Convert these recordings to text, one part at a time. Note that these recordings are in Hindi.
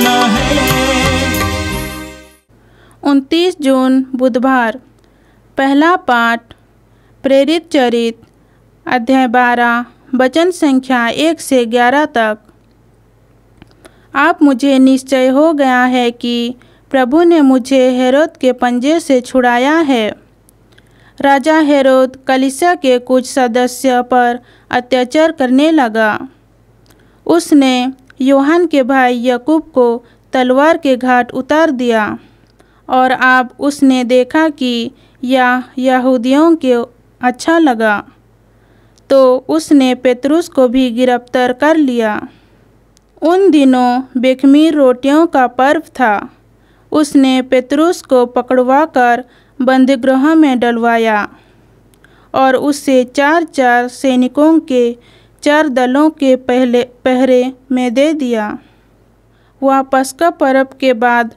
है उनतीस जून बुधवार पहला पाठ प्रेरित चरित अध्याय बारह वचन संख्या एक से ग्यारह तक आप मुझे निश्चय हो गया है कि प्रभु ने मुझे हेरोद के पंजे से छुड़ाया है राजा हेरोद कलिसा के कुछ सदस्य पर अत्याचार करने लगा उसने योहान के भाई यकूब को तलवार के घाट उतार दिया और आप उसने देखा कि यह यहूदियों के अच्छा लगा तो उसने पेतरुस को भी गिरफ्तार कर लिया उन दिनों बेखमीर रोटियों का पर्व था उसने पेतरुस को पकड़वा कर बंदगृह में डलवाया और उससे चार चार सैनिकों के चार दलों के पहले पहरे में दे दिया वह पस्का परब के बाद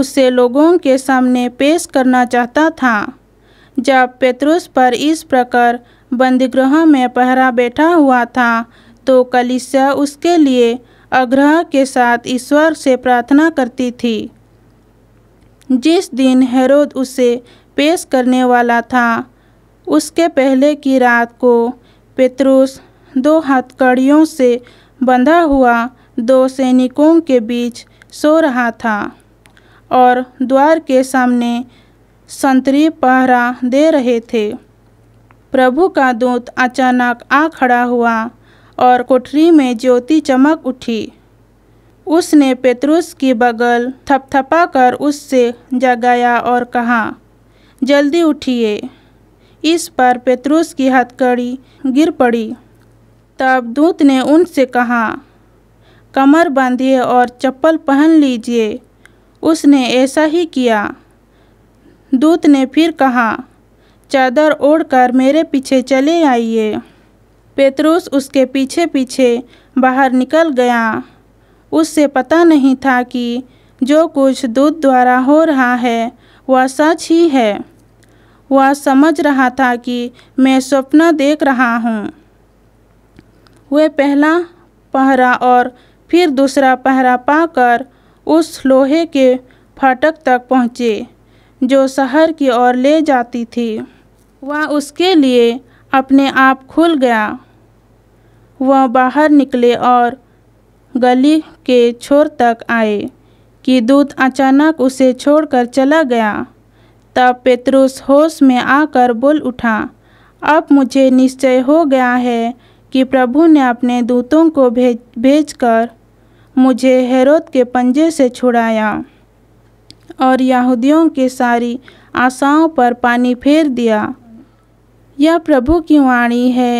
उसे लोगों के सामने पेश करना चाहता था जब पेतरुस पर इस प्रकार बंदीगृह में पहरा बैठा हुआ था तो कलिसिया उसके लिए आग्रह के साथ ईश्वर से प्रार्थना करती थी जिस दिन हेरोद उसे पेश करने वाला था उसके पहले की रात को पेतरुस दो हथकड़ियों से बंधा हुआ दो सैनिकों के बीच सो रहा था और द्वार के सामने संतरी पहरा दे रहे थे प्रभु का दूत अचानक आ खड़ा हुआ और कोठरी में ज्योति चमक उठी उसने पेतरुस की बगल थपथपा कर उससे जगाया और कहा जल्दी उठिए इस पर पेतरुस की हथकड़ी गिर पड़ी तब दूत ने उनसे कहा कमर बांधिए और चप्पल पहन लीजिए उसने ऐसा ही किया दूत ने फिर कहा चादर ओढ़कर मेरे पीछे चले आइए पेतरूस उसके पीछे पीछे बाहर निकल गया उससे पता नहीं था कि जो कुछ दूत द्वारा हो रहा है वह सच ही है वह समझ रहा था कि मैं सपना देख रहा हूँ वह पहला पहरा और फिर दूसरा पहरा पाकर उस लोहे के फाटक तक पहुँचे जो शहर की ओर ले जाती थी वह उसके लिए अपने आप खुल गया वह बाहर निकले और गली के छोर तक आए कि दूत अचानक उसे छोड़कर चला गया तब पेतरुस होश में आकर बोल उठा अब मुझे निश्चय हो गया है कि प्रभु ने अपने दूतों को भेज भेज कर मुझे हेरोद के पंजे से छुड़ाया और यहूदियों के सारी आशाओं पर पानी फेर दिया यह प्रभु की वाणी है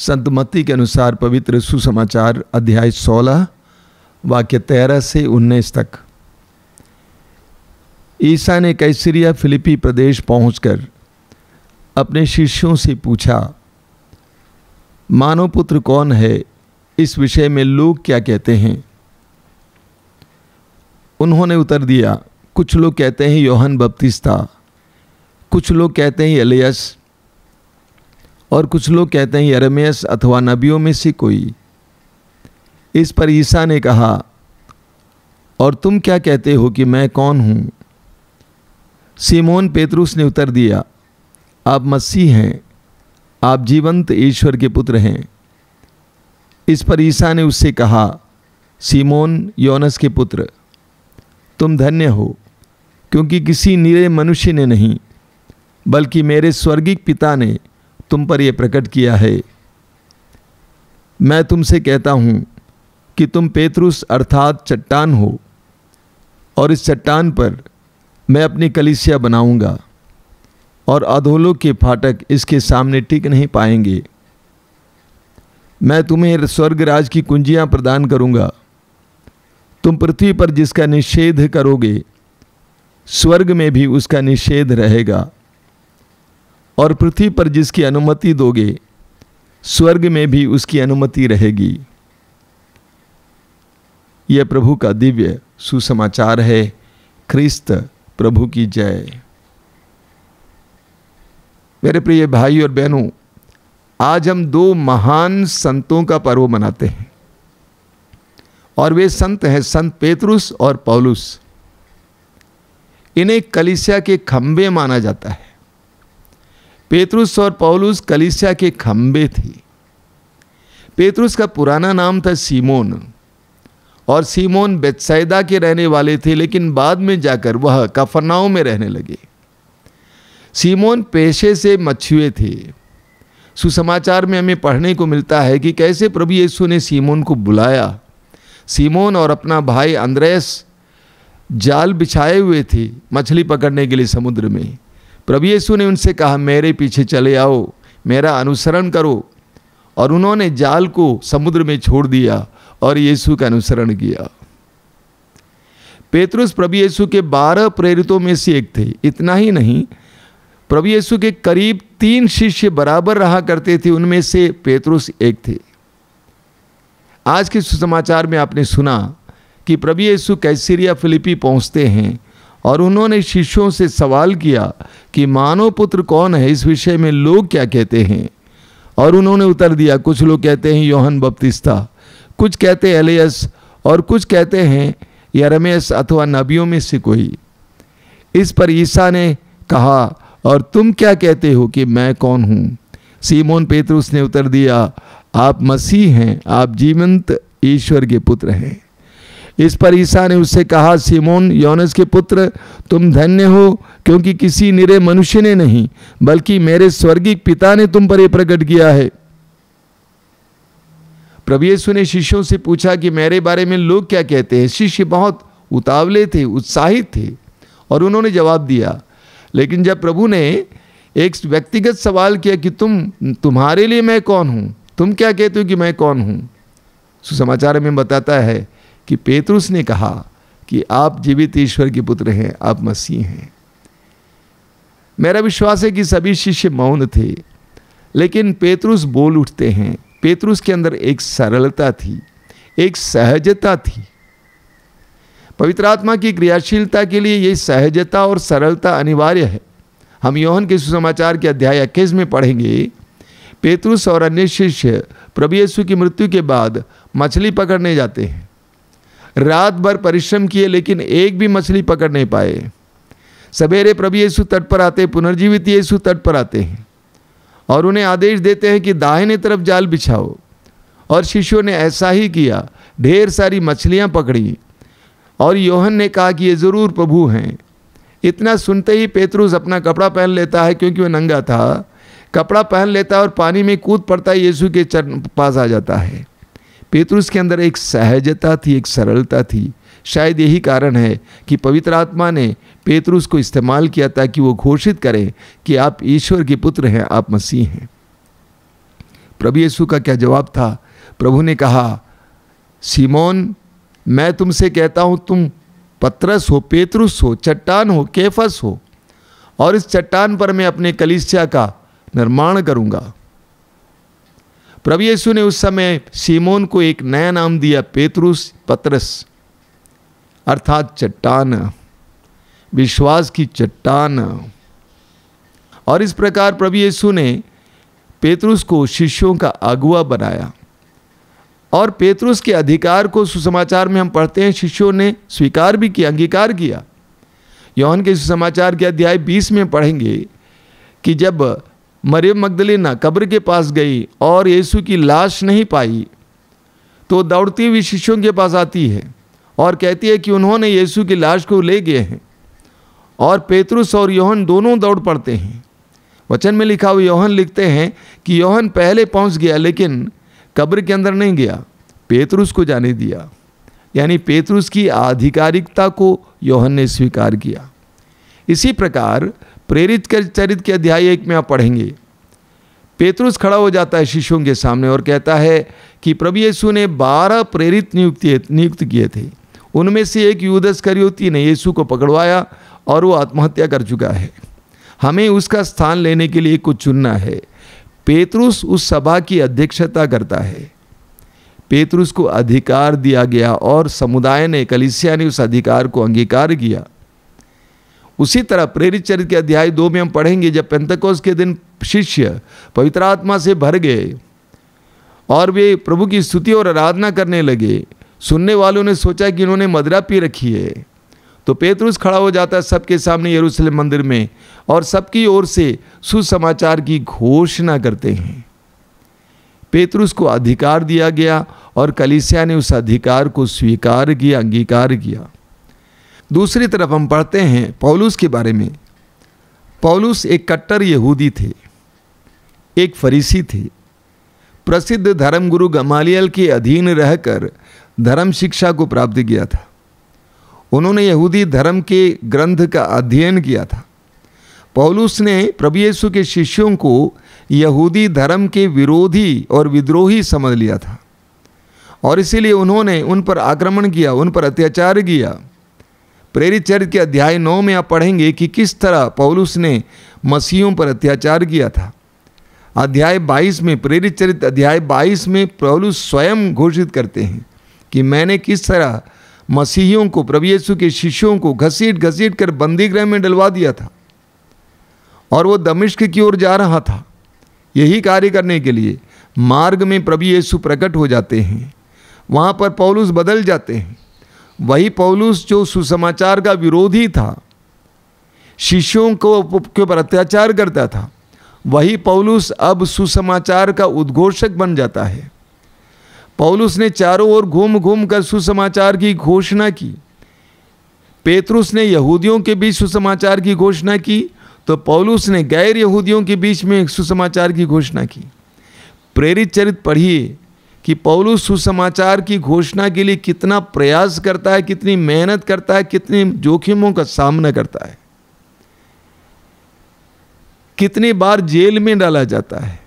संत मत्ती के अनुसार पवित्र सुसमाचार अध्याय 16 वाक्य 13 से 19 तक ईसा ने कैसरिया फिलिपी प्रदेश पहुंचकर अपने शिष्यों से पूछा मानव पुत्र कौन है इस विषय में लोग क्या कहते हैं उन्होंने उत्तर दिया कुछ लोग कहते हैं योहन बपतिस्ता कुछ लोग कहते हैं एलियस और कुछ लोग कहते हैं यरमियस अथवा नबियों में से कोई इस पर ईसा ने कहा और तुम क्या कहते हो कि मैं कौन हूँ सीमोन पेतरुस ने उत्तर दिया आप मसीह हैं आप जीवंत ईश्वर के पुत्र हैं इस पर ईसा ने उससे कहा सीमोन योनस के पुत्र तुम धन्य हो क्योंकि किसी निरय मनुष्य ने नहीं बल्कि मेरे स्वर्गिक पिता ने तुम पर यह प्रकट किया है मैं तुमसे कहता हूँ कि तुम पेतरुस अर्थात चट्टान हो और इस चट्टान पर मैं अपनी कलिसिया बनाऊंगा और अधोलोक के फाटक इसके सामने टिक नहीं पाएंगे मैं तुम्हें स्वर्ग राज की कुंजियां प्रदान करूंगा तुम पृथ्वी पर जिसका निषेध करोगे स्वर्ग में भी उसका निषेध रहेगा और पृथ्वी पर जिसकी अनुमति दोगे स्वर्ग में भी उसकी अनुमति रहेगी यह प्रभु का दिव्य सुसमाचार है ख्रिस्त प्रभु की जय मेरे प्रिय भाई और बहनों आज हम दो महान संतों का पर्व मनाते हैं और वे संत हैं संत पेतरुस और पौलुस इन्हें कलिसिया के खंबे माना जाता है पेतरुस और पौलुस कलिसिया के खंबे थे पेतरुस का पुराना नाम था सीमोन और सीमोन बेतसैदा के रहने वाले थे लेकिन बाद में जाकर वह कफरनाओं में रहने लगे सीमोन पेशे से मछुए थे सुसमाचार में हमें पढ़ने को मिलता है कि कैसे प्रभु यीशु ने सीमोन को बुलाया सीमोन और अपना भाई अंद्रेस जाल बिछाए हुए थे मछली पकड़ने के लिए समुद्र में प्रभु यीशु ने उनसे कहा मेरे पीछे चले आओ मेरा अनुसरण करो और उन्होंने जाल को समुद्र में छोड़ दिया और यीशु का अनुसरण किया पेतरुस प्रभु यीशु के बारह प्रेरितों में से एक थे इतना ही नहीं प्रभु येसु के करीब तीन शिष्य बराबर रहा करते थे उनमें से पेतरुस एक थे आज के सुसमाचार में आपने सुना कि प्रभु येसु कैसरिया फिलिपी पहुंचते हैं और उन्होंने शिष्यों से सवाल किया कि मानव पुत्र कौन है इस विषय में लोग क्या कहते हैं और उन्होंने उत्तर दिया कुछ लोग कहते हैं योहन बपतिस्ता कुछ कहते हैं एलियस और कुछ कहते हैं या अथवा नबियों में से कोई इस पर ईसा ने कहा और तुम क्या कहते हो कि मैं कौन हूँ सीमोन पेतरुस ने उत्तर दिया आप मसीह हैं आप जीवंत ईश्वर के पुत्र हैं इस पर ईसा ने उससे कहा सीमोन योनस के पुत्र तुम धन्य हो क्योंकि किसी निरे मनुष्य ने नहीं बल्कि मेरे स्वर्गीय पिता ने तुम पर यह प्रकट किया है प्रभु यीशु ने शिष्यों से पूछा कि मेरे बारे में लोग क्या कहते हैं शिष्य बहुत उतावले थे उत्साहित थे और उन्होंने जवाब दिया लेकिन जब प्रभु ने एक व्यक्तिगत सवाल किया कि तुम तुम्हारे लिए मैं कौन हूँ तुम क्या कहते हो कि मैं कौन हूँ सुसमाचार में बताता है कि पेतरुस ने कहा कि आप जीवित ईश्वर के पुत्र हैं आप मसीह हैं मेरा विश्वास है कि सभी शिष्य मौन थे लेकिन पेतरुस बोल उठते हैं पेतरुस के अंदर एक सरलता थी एक सहजता थी पवित्र आत्मा की क्रियाशीलता के लिए यही सहजता और सरलता अनिवार्य है हम यौहन के सुसमाचार के अध्याय इक्कीस में पढ़ेंगे पेतुस और अन्य शिष्य प्रभु यीशु की मृत्यु के बाद मछली पकड़ने जाते हैं रात भर परिश्रम किए लेकिन एक भी मछली पकड़ नहीं पाए सवेरे प्रभु यीशु तट पर आते पुनर्जीवित यीशु तट पर आते हैं और उन्हें आदेश देते हैं कि दाहिने तरफ जाल बिछाओ और शिष्यों ने ऐसा ही किया ढेर सारी मछलियाँ पकड़ी और योहन ने कहा कि ये ज़रूर प्रभु हैं इतना सुनते ही पेतरूस अपना कपड़ा पहन लेता है क्योंकि वह नंगा था कपड़ा पहन लेता है और पानी में कूद पड़ता है यीशु के चरण पास आ जाता है पेतरूस के अंदर एक सहजता थी एक सरलता थी शायद यही कारण है कि पवित्र आत्मा ने पेतरूस को इस्तेमाल किया ताकि वो घोषित करें कि आप ईश्वर के पुत्र हैं आप मसीह हैं प्रभु यीशु का क्या जवाब था प्रभु ने कहा सीमोन मैं तुमसे कहता हूँ तुम पत्रस हो पेतरुस हो चट्टान हो केफस हो और इस चट्टान पर मैं अपने कलिसिया का निर्माण करूँगा प्रभु यीशु ने उस समय सीमोन को एक नया नाम दिया पेतरुस पत्रस अर्थात चट्टान विश्वास की चट्टान और इस प्रकार प्रभु यीशु ने पेतरुस को शिष्यों का अगुआ बनाया और पेतरुस के अधिकार को सुसमाचार में हम पढ़ते हैं शिष्यों ने स्वीकार भी किया अंगीकार किया यौन के सुसमाचार के अध्याय 20 में पढ़ेंगे कि जब मरियम मगदलिना कब्र के पास गई और यीशु की लाश नहीं पाई तो दौड़ती हुई शिष्यों के पास आती है और कहती है कि उन्होंने यीशु की लाश को ले गए हैं और पेतरुस और यौहन दोनों दौड़ पड़ते हैं वचन में लिखा हुआ यौहन लिखते हैं कि यौहन पहले पहुंच गया लेकिन कब्र के अंदर नहीं गया पेतरुस को जाने दिया यानी पेतरुस की आधिकारिकता को योहन ने स्वीकार किया इसी प्रकार प्रेरित चरित के अध्याय एक में आप पढ़ेंगे पेतरुस खड़ा हो जाता है शिष्यों के सामने और कहता है कि प्रभु यीशु ने बारह प्रेरित नियुक्ति नियुक्त किए थे उनमें से एक युदस करियोती ने यीशु को पकड़वाया और वो आत्महत्या कर चुका है हमें उसका स्थान लेने के लिए कुछ चुनना है पेतरुस उस सभा की अध्यक्षता करता है पेतरुस को अधिकार दिया गया और समुदाय ने कलिसिया ने उस अधिकार को अंगीकार किया उसी तरह प्रेरित चरित्र के अध्याय दो में हम पढ़ेंगे जब पेंतकोस के दिन शिष्य पवित्र आत्मा से भर गए और वे प्रभु की स्तुति और आराधना करने लगे सुनने वालों ने सोचा कि इन्होंने मदरा पी रखी है तो पेतरुस खड़ा हो जाता है सबके सामने यरूशलेम मंदिर में और सबकी ओर से सुसमाचार की घोषणा करते हैं पेतरुस को अधिकार दिया गया और कलिसिया ने उस अधिकार को स्वीकार किया अंगीकार किया दूसरी तरफ हम पढ़ते हैं पौलुस के बारे में पौलुस एक कट्टर यहूदी थे एक फरीसी थे प्रसिद्ध धर्मगुरु गमालियल के अधीन रहकर धर्म शिक्षा को प्राप्त किया था उन्होंने यहूदी धर्म के ग्रंथ का अध्ययन किया था पौलुस ने प्रभु येसु के शिष्यों को यहूदी धर्म के विरोधी और विद्रोही समझ लिया था और इसीलिए उन्होंने उन पर आक्रमण किया उन पर अत्याचार किया प्रेरित चरित्र के अध्याय नौ में आप पढ़ेंगे कि किस तरह पौलुस ने मसीहों पर अत्याचार किया था अध्याय 22 में प्रेरित चरित्र अध्याय 22 में पौलुस स्वयं घोषित करते हैं कि मैंने किस तरह मसीहियों को प्रभु येसु के शिष्यों को घसीट घसीट कर बंदीगृह में डलवा दिया था और वो दमिश्क की ओर जा रहा था यही कार्य करने के लिए मार्ग में प्रभु येसु प्रकट हो जाते हैं वहाँ पर पौलुस बदल जाते हैं वही पौलुस जो सुसमाचार का विरोधी था शिष्यों को के ऊपर अत्याचार करता था वही पौलुस अब सुसमाचार का उद्घोषक बन जाता है पौलुस ने चारों ओर घूम घूम कर सुसमाचार की घोषणा की पेतरुस ने यहूदियों के बीच सुसमाचार की घोषणा की तो पौलुस ने गैर यहूदियों के बीच में सुसमाचार की घोषणा की प्रेरित चरित पढ़िए कि पौलुस सुसमाचार की घोषणा के लिए कितना प्रयास करता है कितनी मेहनत करता है कितने जोखिमों का सामना करता है कितनी बार जेल में डाला जाता है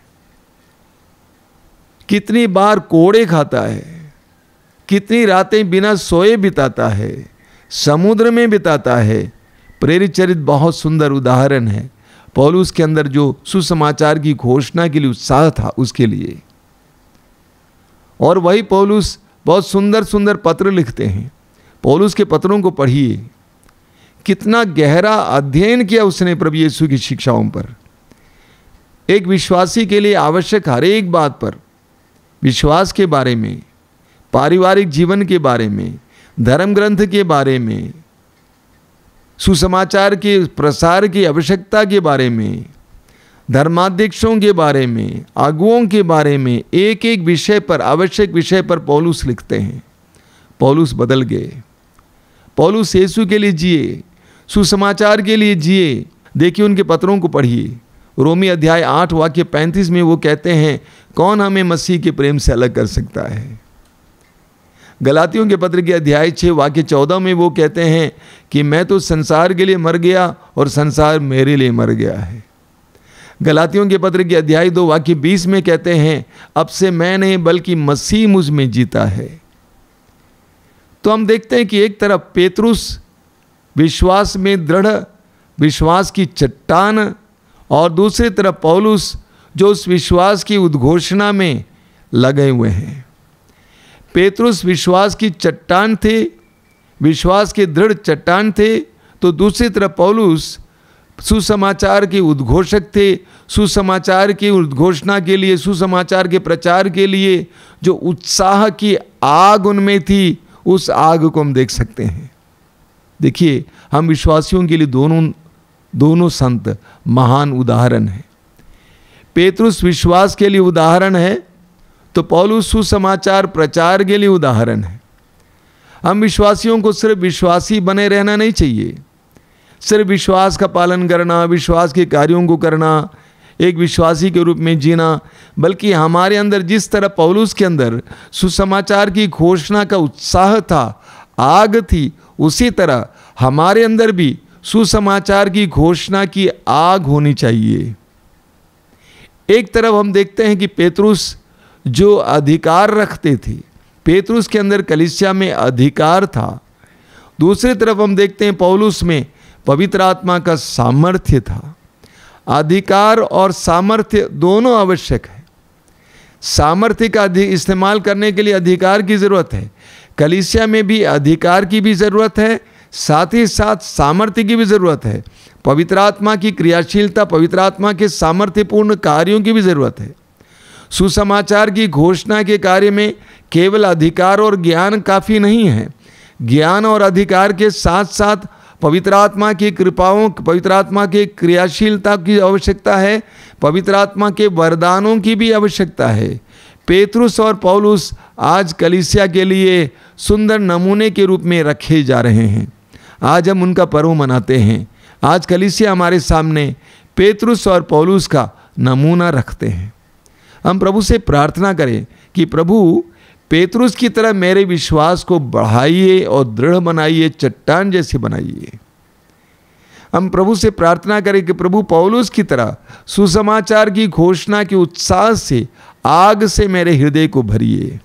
कितनी बार कोड़े खाता है कितनी रातें बिना सोए बिताता है समुद्र में बिताता है प्रेरित चरित बहुत सुंदर उदाहरण है पौलुस के अंदर जो सुसमाचार की घोषणा के लिए उत्साह था उसके लिए और वही पौलुस बहुत सुंदर सुंदर पत्र लिखते हैं पौलुस के पत्रों को पढ़िए कितना गहरा अध्ययन किया उसने प्रभु यीशु की शिक्षाओं पर एक विश्वासी के लिए आवश्यक हर एक बात पर विश्वास के बारे में पारिवारिक जीवन के बारे में धर्म ग्रंथ के बारे में सुसमाचार के प्रसार की आवश्यकता के बारे में धर्माध्यक्षों के बारे में आगुओं के बारे में एक एक विषय पर आवश्यक विषय पर पौलुस लिखते हैं पौलुस बदल गए पौलुस येसु के लिए जिए सुसमाचार के लिए जिए देखिए उनके पत्रों को पढ़िए रोमी अध्याय आठ वाक्य पैंतीस में वो कहते हैं कौन हमें मसीह के प्रेम से अलग कर सकता है गलातियों के पत्र के अध्याय छः वाक्य चौदह में वो कहते हैं कि मैं तो संसार के लिए मर गया और संसार मेरे लिए मर गया है गलातियों के पत्र के अध्याय दो वाक्य बीस में कहते हैं अब से मैं नहीं बल्कि मसीह मुझ में जीता है तो हम देखते हैं कि एक तरफ पेतरुस विश्वास में दृढ़ विश्वास की चट्टान और दूसरी तरफ पौलुस जो उस विश्वास की उद्घोषणा में लगे हुए हैं पेतरुस विश्वास की चट्टान थे विश्वास के दृढ़ चट्टान थे तो दूसरी तरफ पौलुस सुसमाचार के उद्घोषक थे सुसमाचार की उद्घोषणा के लिए सुसमाचार के प्रचार के लिए जो उत्साह की आग उनमें थी उस आग को हम देख सकते हैं देखिए हम विश्वासियों के लिए दोनों दोनों संत महान उदाहरण हैं पेतरुस विश्वास के लिए उदाहरण है तो पौलुस सुसमाचार प्रचार के लिए उदाहरण है हम विश्वासियों को सिर्फ विश्वासी बने रहना नहीं चाहिए सिर्फ विश्वास का पालन करना विश्वास के कार्यों को करना एक विश्वासी के रूप में जीना बल्कि हमारे अंदर जिस तरह पौलुस के अंदर सुसमाचार की घोषणा का उत्साह था आग थी उसी तरह हमारे अंदर भी सुसमाचार की घोषणा की आग होनी चाहिए एक तरफ हम देखते हैं कि पेतरुस जो अधिकार रखते थे पेतरुस के अंदर कलिसिया में अधिकार था दूसरी तरफ हम देखते हैं पौलुस में पवित्र आत्मा का सामर्थ्य था अधिकार और सामर्थ्य दोनों आवश्यक है सामर्थ्य का इस्तेमाल करने के लिए अधिकार की ज़रूरत है कलिसिया में भी अधिकार की भी ज़रूरत है साथ ही साथ सामर्थ्य की भी ज़रूरत है पवित्र आत्मा की क्रियाशीलता पवित्र आत्मा के सामर्थ्यपूर्ण कार्यों की भी ज़रूरत है सुसमाचार की घोषणा के कार्य में केवल अधिकार और ज्ञान काफ़ी नहीं है ज्ञान और अधिकार के साथ साथ पवित्र आत्मा की कृपाओं पवित्र आत्मा के क्रियाशीलता की आवश्यकता है पवित्र आत्मा के वरदानों की भी आवश्यकता है पेतरुस और पौलुस आज कलिसिया के लिए सुंदर नमूने के रूप में रखे जा रहे हैं आज हम उनका पर्व मनाते हैं आज कलिसिया हमारे सामने पेतरुस और पौलुस का नमूना रखते हैं हम प्रभु से प्रार्थना करें कि प्रभु पेतरुस की तरह मेरे विश्वास को बढ़ाइए और दृढ़ बनाइए चट्टान जैसे बनाइए हम प्रभु से प्रार्थना करें कि प्रभु पौलुस की तरह सुसमाचार की घोषणा के उत्साह से आग से मेरे हृदय को भरिए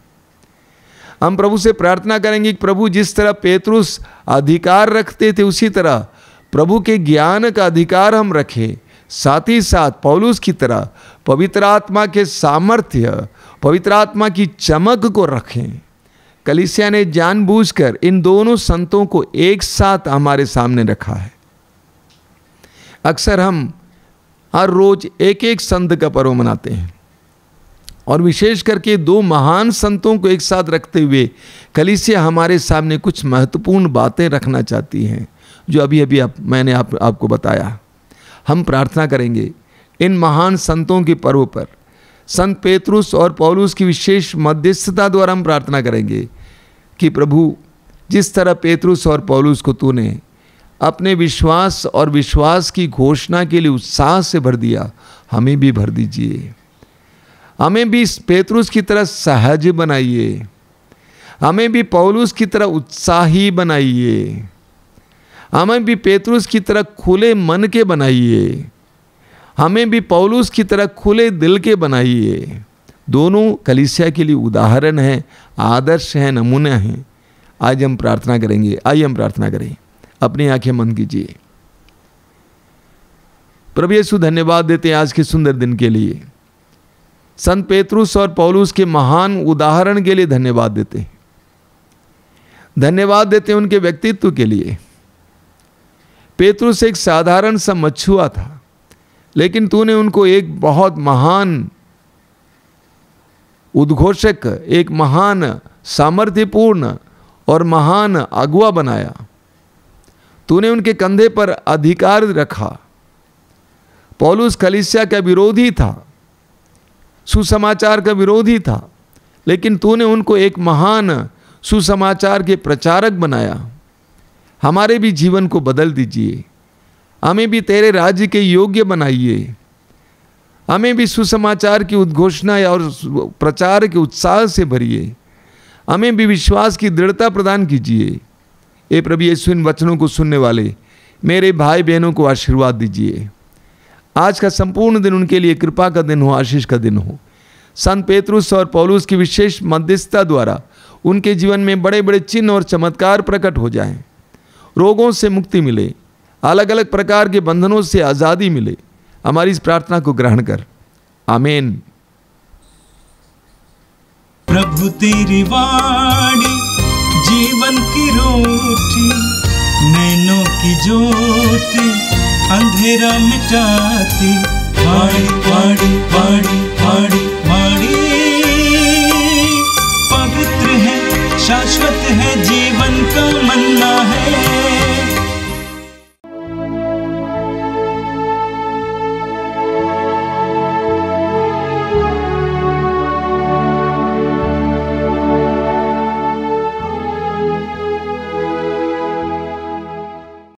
हम प्रभु से प्रार्थना करेंगे कि प्रभु जिस तरह पेतरुस अधिकार रखते थे उसी तरह प्रभु के ज्ञान का अधिकार हम रखें साथ ही साथ पौलुस की तरह पवित्र आत्मा के सामर्थ्य पवित्र आत्मा की चमक को रखें कलिसिया ने जानबूझकर इन दोनों संतों को एक साथ हमारे सामने रखा है अक्सर हम हर रोज एक एक संत का पर्व मनाते हैं और विशेष करके दो महान संतों को एक साथ रखते हुए कलिसिया हमारे सामने कुछ महत्वपूर्ण बातें रखना चाहती हैं जो अभी अभी आप मैंने आप आपको बताया हम प्रार्थना करेंगे इन महान संतों के पर्व पर संत पेतरुस और पौलुस की विशेष मध्यस्थता द्वारा हम प्रार्थना करेंगे कि प्रभु जिस तरह पेतरुस और पौलुस को तूने अपने विश्वास और विश्वास की घोषणा के लिए उत्साह से भर दिया हमें भी भर दीजिए हमें भी पेतरुस की तरह सहज बनाइए हमें भी पौलुस की तरह उत्साही बनाइए हमें भी पेतरुस की तरह खुले मन के बनाइए हमें भी पौलुस की तरह खुले दिल के बनाइए दोनों कलिसिया के लिए उदाहरण हैं आदर्श हैं नमूने हैं आज हम प्रार्थना करेंगे आइए हम प्रार्थना करें अपनी आंखें मन कीजिए प्रभु यीशु धन्यवाद देते हैं आज के सुंदर दिन के लिए संत पेतरुस और पौलुस के महान उदाहरण के लिए धन्यवाद देते हैं धन्यवाद देते हैं उनके व्यक्तित्व के लिए पेतरुस एक साधारण सा मछुआ था लेकिन तूने उनको एक बहुत महान उद्घोषक एक महान सामर्थ्यपूर्ण और महान अगुआ बनाया तूने उनके कंधे पर अधिकार रखा पौलुस खलिसिया का विरोधी था सुसमाचार का विरोधी था लेकिन तूने उनको एक महान सुसमाचार के प्रचारक बनाया हमारे भी जीवन को बदल दीजिए हमें भी तेरे राज्य के योग्य बनाइए हमें भी सुसमाचार की उद्घोषणा और प्रचार के उत्साह से भरिए हमें भी विश्वास की दृढ़ता प्रदान कीजिए ये प्रभु ये इन वचनों को सुनने वाले मेरे भाई बहनों को आशीर्वाद दीजिए आज का संपूर्ण दिन उनके लिए कृपा का दिन हो आशीष का दिन हो संत पेतरुस और पौलुस की विशेष मध्यस्थता द्वारा उनके जीवन में बड़े बड़े चिन्ह और चमत्कार प्रकट हो जाएं, रोगों से मुक्ति मिले अलग अलग प्रकार के बंधनों से आज़ादी मिले हमारी इस प्रार्थना को ग्रहण कर आमेन प्रभु तेरी वाणी जीवन की रोटी नैनों की ज्योति अंधेरा मिटाती पाड़ी पाड़ी पाड़ी पाड़ी पाड़ी पवित्र है शाश्वत है जीवन का मन्ना है